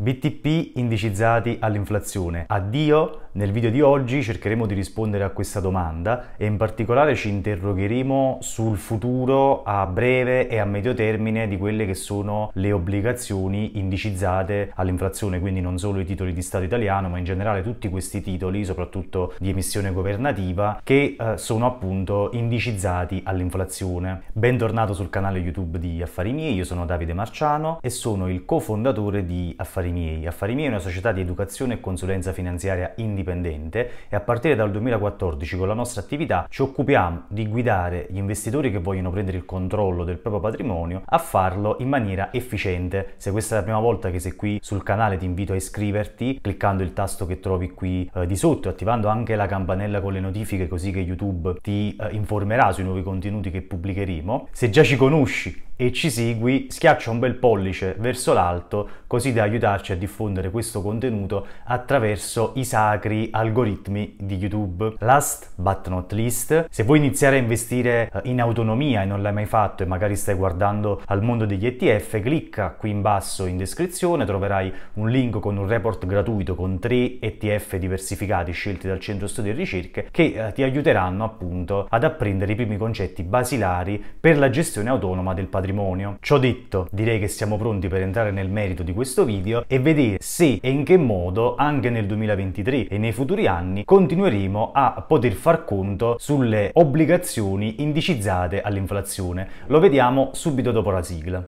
BTP indicizzati all'inflazione. Addio! Nel video di oggi cercheremo di rispondere a questa domanda e in particolare ci interrogheremo sul futuro a breve e a medio termine di quelle che sono le obbligazioni indicizzate all'inflazione, quindi non solo i titoli di Stato italiano, ma in generale tutti questi titoli, soprattutto di emissione governativa, che eh, sono appunto indicizzati all'inflazione. Bentornato sul canale YouTube di Affari Miei, io sono Davide Marciano e sono il cofondatore di Affari Affari Miei. Affari Miei è una società di educazione e consulenza finanziaria indipendente e a partire dal 2014 con la nostra attività ci occupiamo di guidare gli investitori che vogliono prendere il controllo del proprio patrimonio a farlo in maniera efficiente. Se questa è la prima volta che sei qui sul canale ti invito a iscriverti cliccando il tasto che trovi qui eh, di sotto, attivando anche la campanella con le notifiche così che YouTube ti eh, informerà sui nuovi contenuti che pubblicheremo. Se già ci conosci e ci segui, schiaccia un bel pollice verso l'alto così da aiutarci a diffondere questo contenuto attraverso i sacri algoritmi di YouTube. Last but not least, se vuoi iniziare a investire eh, in autonomia e non l'hai mai fatto e magari stai guardando al mondo degli ETF, clicca qui in basso in descrizione, troverai un link con un report gratuito con tre ETF diversificati scelti dal Centro Studio e Ricerche che eh, ti aiuteranno appunto ad apprendere i primi concetti basilari per la gestione autonoma del patrimonio matrimonio. Ciò detto, direi che siamo pronti per entrare nel merito di questo video e vedere se e in che modo anche nel 2023 e nei futuri anni continueremo a poter far conto sulle obbligazioni indicizzate all'inflazione. Lo vediamo subito dopo la sigla.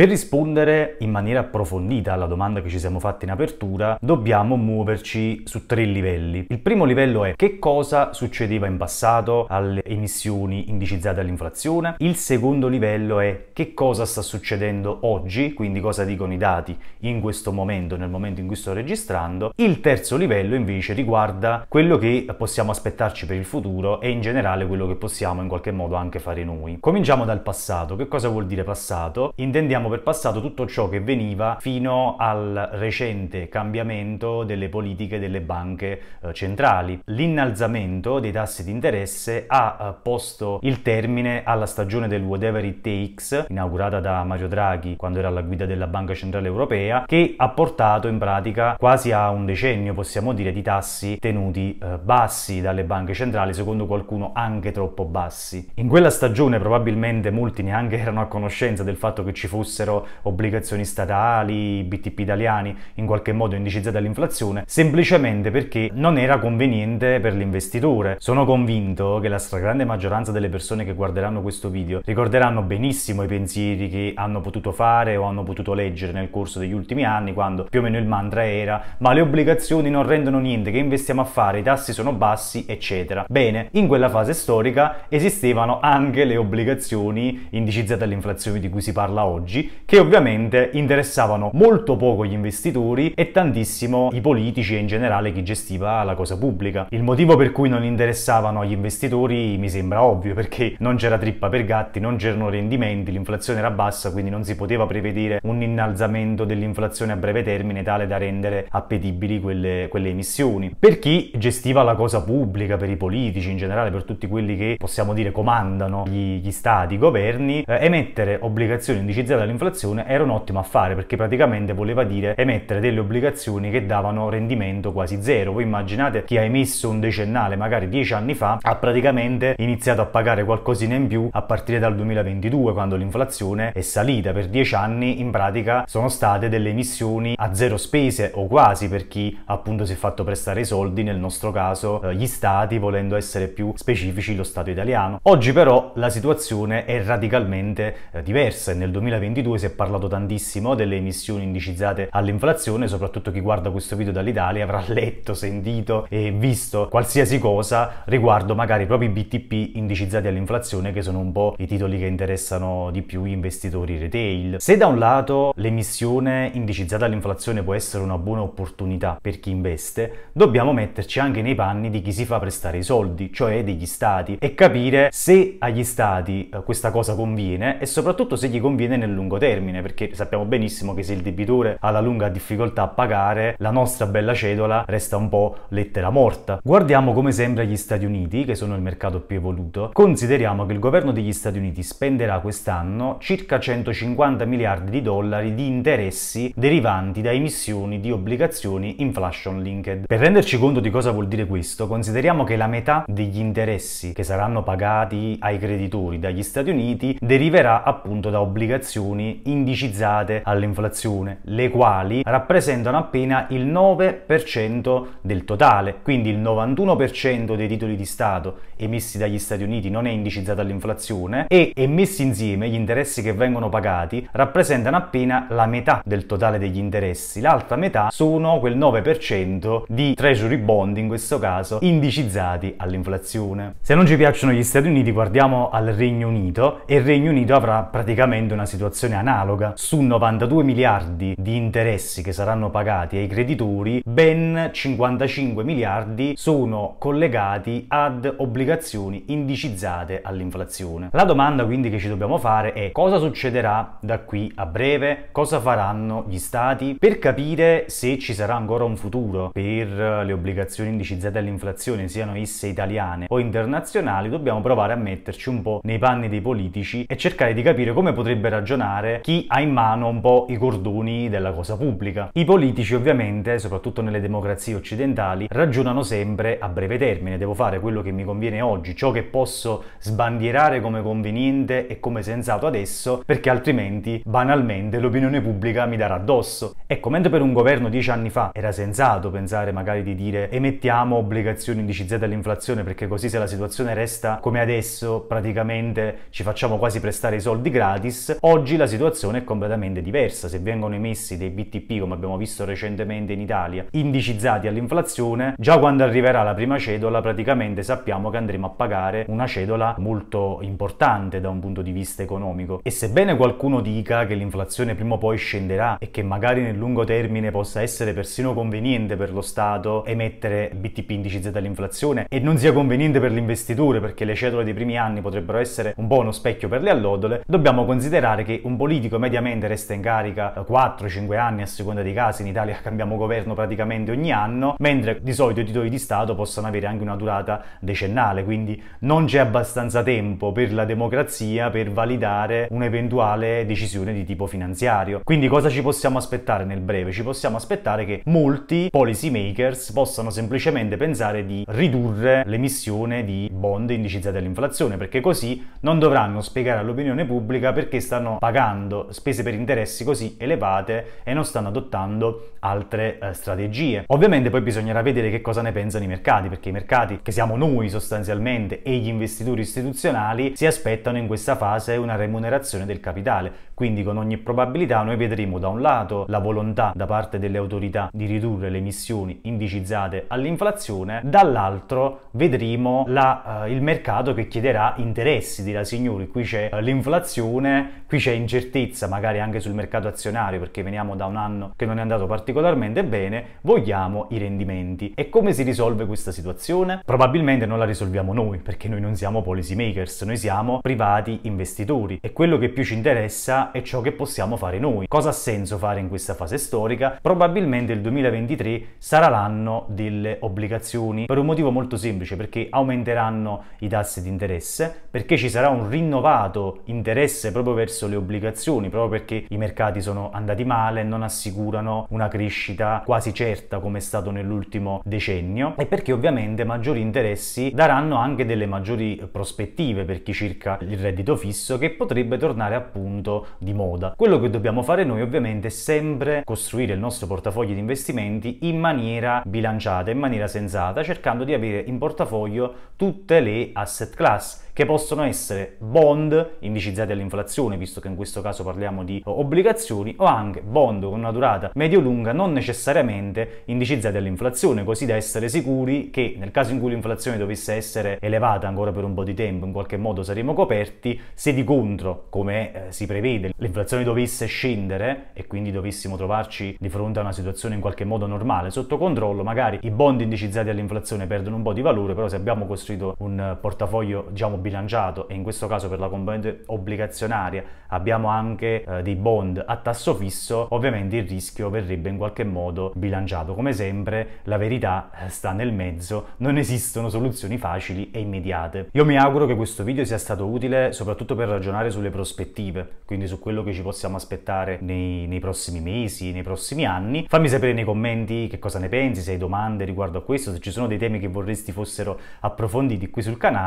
Per rispondere in maniera approfondita alla domanda che ci siamo fatti in apertura, dobbiamo muoverci su tre livelli. Il primo livello è che cosa succedeva in passato alle emissioni indicizzate all'inflazione. Il secondo livello è che cosa sta succedendo oggi, quindi cosa dicono i dati in questo momento, nel momento in cui sto registrando. Il terzo livello invece riguarda quello che possiamo aspettarci per il futuro e in generale quello che possiamo in qualche modo anche fare noi. Cominciamo dal passato. Che cosa vuol dire passato? Intendiamo passato tutto ciò che veniva fino al recente cambiamento delle politiche delle banche eh, centrali. L'innalzamento dei tassi di interesse ha eh, posto il termine alla stagione del whatever it takes, inaugurata da Mario Draghi quando era alla guida della Banca Centrale Europea, che ha portato in pratica quasi a un decennio, possiamo dire, di tassi tenuti eh, bassi dalle banche centrali, secondo qualcuno anche troppo bassi. In quella stagione probabilmente molti neanche erano a conoscenza del fatto che ci fosse fossero obbligazioni statali, BTP italiani, in qualche modo indicizzate all'inflazione, semplicemente perché non era conveniente per l'investitore. Sono convinto che la stragrande maggioranza delle persone che guarderanno questo video ricorderanno benissimo i pensieri che hanno potuto fare o hanno potuto leggere nel corso degli ultimi anni, quando più o meno il mantra era ma le obbligazioni non rendono niente, che investiamo a fare, i tassi sono bassi, eccetera. Bene, in quella fase storica esistevano anche le obbligazioni indicizzate all'inflazione di cui si parla oggi, politici che ovviamente interessavano molto poco gli investitori e tantissimo i politici e in generale chi gestiva la cosa pubblica. Il motivo per cui non interessavano gli investitori mi sembra ovvio perché non c'era trippa per gatti, non c'erano rendimenti, l'inflazione era bassa quindi non si poteva prevedere un innalzamento dell'inflazione a breve termine tale da rendere appetibili quelle, quelle emissioni. Per chi gestiva la cosa pubblica, per i politici in generale, per tutti quelli che possiamo dire comandano gli, gli stati, i governi, eh, emettere obbligazioni indicizzate dall'inflazione era un ottimo affare perché praticamente voleva dire emettere delle obbligazioni che davano rendimento quasi zero. Voi immaginate chi ha emesso un decennale magari dieci anni fa ha praticamente iniziato a pagare qualcosina in più a partire dal 2022 quando l'inflazione è salita. Per dieci anni in pratica sono state delle emissioni a zero spese o quasi per chi appunto si è fatto prestare i soldi, nel nostro caso eh, gli stati, volendo essere più specifici lo Stato italiano. Oggi però la situazione è radicalmente eh, diversa e nel 2022 2022 si è parlato tantissimo delle emissioni indicizzate all'inflazione, soprattutto chi guarda questo video dall'Italia avrà letto, sentito e visto qualsiasi cosa riguardo magari proprio i BTP indicizzati all'inflazione che sono un po' i titoli che interessano di più gli investitori retail. Se da un lato l'emissione indicizzata all'inflazione può essere una buona opportunità per chi investe, dobbiamo metterci anche nei panni di chi si fa prestare i soldi, cioè degli stati, e capire se agli stati eh, questa cosa conviene e soprattutto se gli conviene nel lungo lungo termine, perché sappiamo benissimo che se il debitore alla lunga ha difficoltà a pagare, la nostra bella cedola resta un po' lettera morta. Guardiamo come sembra gli Stati Uniti, che sono il mercato più evoluto. Consideriamo che il governo degli Stati Uniti spenderà quest'anno circa 150 miliardi di dollari di interessi derivanti da emissioni di obbligazioni inflation linked. Per renderci conto di cosa vuol dire questo, consideriamo che la metà degli interessi che saranno pagati ai creditori dagli Stati Uniti deriverà appunto da obbligazioni inflazioni indicizzate all'inflazione, le quali rappresentano appena il 9% del totale, quindi il 91% dei titoli di Stato emessi dagli Stati Uniti non è indicizzato all'inflazione e emessi insieme gli interessi che vengono pagati rappresentano appena la metà del totale degli interessi, l'altra metà sono quel 9% di treasury bond in questo caso indicizzati all'inflazione. Se non ci piacciono gli Stati Uniti guardiamo al Regno Unito e il Regno Unito avrà praticamente una situazione situazione analoga. Su 92 miliardi di interessi che saranno pagati ai creditori, ben 55 miliardi sono collegati ad obbligazioni indicizzate all'inflazione. La domanda quindi che ci dobbiamo fare è cosa succederà da qui a breve? Cosa faranno gli stati? Per capire se ci sarà ancora un futuro per le obbligazioni indicizzate all'inflazione, siano esse italiane o internazionali, dobbiamo provare a metterci un po' nei panni dei politici e cercare di capire come potrebbe ragionare premiare chi ha in mano un po' i cordoni della cosa pubblica. I politici ovviamente, soprattutto nelle democrazie occidentali, ragionano sempre a breve termine, devo fare quello che mi conviene oggi, ciò che posso sbandierare come conveniente e come sensato adesso, perché altrimenti banalmente l'opinione pubblica mi darà addosso. Ecco, mentre per un governo dieci anni fa era sensato pensare magari di dire emettiamo obbligazioni indicizzate all'inflazione perché così se la situazione resta come adesso praticamente ci facciamo quasi prestare i soldi gratis, oggi la situazione è completamente diversa. Se vengono emessi dei BTP, come abbiamo visto recentemente in Italia, indicizzati all'inflazione, già quando arriverà la prima cedola praticamente sappiamo che andremo a pagare una cedola molto importante da un punto di vista economico. E sebbene qualcuno dica che l'inflazione prima o poi scenderà e che magari nel lungo termine possa essere persino conveniente per lo Stato emettere BTP indicizzati all'inflazione e non sia conveniente per l'investitore perché le cedole dei primi anni potrebbero essere un buono specchio per le allodole, dobbiamo considerare che un un politico mediamente resta in carica 4-5 anni a seconda dei casi, in Italia cambiamo governo praticamente ogni anno, mentre di solito i titoli di Stato possono avere anche una durata decennale, quindi non c'è abbastanza tempo per la democrazia per validare un'eventuale decisione di tipo finanziario. Quindi cosa ci possiamo aspettare nel breve? Ci possiamo aspettare che molti policy makers possano semplicemente pensare di ridurre l'emissione di bond indicizzati all'inflazione, perché così non dovranno spiegare all'opinione pubblica perché stanno pagando pagando spese per interessi così elevate e non stanno adottando altre eh, strategie. Ovviamente poi bisognerà vedere che cosa ne pensano i mercati, perché i mercati, che siamo noi sostanzialmente, e gli investitori istituzionali si aspettano in questa fase una remunerazione del capitale. Quindi con ogni probabilità noi vedremo da un lato la volontà da parte delle autorità di ridurre le emissioni indicizzate all'inflazione, dall'altro vedremo la, eh, il mercato che chiederà interessi, dirà signori, qui c'è eh, l'inflazione, qui c'è in incertezza magari anche sul mercato azionario perché veniamo da un anno che non è andato particolarmente bene, vogliamo i rendimenti. E come si risolve questa situazione? Probabilmente non la risolviamo noi perché noi non siamo policy makers, noi siamo privati investitori e quello che più ci interessa è ciò che possiamo fare noi. Cosa ha senso fare in questa fase storica? Probabilmente il 2023 sarà l'anno delle obbligazioni per un motivo molto semplice perché aumenteranno i tassi di interesse, perché ci sarà un rinnovato interesse proprio verso le obbligazioni obbligazioni proprio perché i mercati sono andati male non assicurano una crescita quasi certa come è stato nell'ultimo decennio e perché ovviamente maggiori interessi daranno anche delle maggiori prospettive per chi cerca il reddito fisso che potrebbe tornare appunto di moda. Quello che dobbiamo fare noi ovviamente è sempre costruire il nostro portafoglio di investimenti in maniera bilanciata, in maniera sensata, cercando di avere in portafoglio tutte le asset class che possono essere bond indicizzati all'inflazione, visto che in questo caso parliamo di eh, obbligazioni, o anche bond con una durata medio-lunga non necessariamente indicizzati all'inflazione, così da essere sicuri che nel caso in cui l'inflazione dovesse essere elevata ancora per un po' di tempo, in qualche modo saremo coperti, se di contro, come eh, si prevede, l'inflazione dovesse scendere e quindi dovessimo trovarci di fronte a una situazione in qualche modo normale, sotto controllo, magari i bond indicizzati all'inflazione perdono un po' di valore, però se abbiamo costruito un portafoglio diciamo bilanciato e in questo caso per la componente obbligazionaria abbiamo anche eh, dei bond a tasso fisso, ovviamente il rischio verrebbe in qualche modo bilanciato. Come sempre la verità eh, sta nel mezzo, non esistono soluzioni facili e immediate. Io mi auguro che questo video sia stato utile soprattutto per ragionare sulle prospettive, quindi su quello che ci possiamo aspettare nei, nei prossimi mesi, nei prossimi anni. Fammi sapere nei commenti che cosa ne pensi, se hai domande riguardo a questo, se ci sono dei temi che vorresti fossero approfonditi qui sul canale.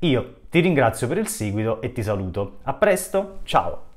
Io ti ringrazio per il seguito e ti saluto. A presto, ciao!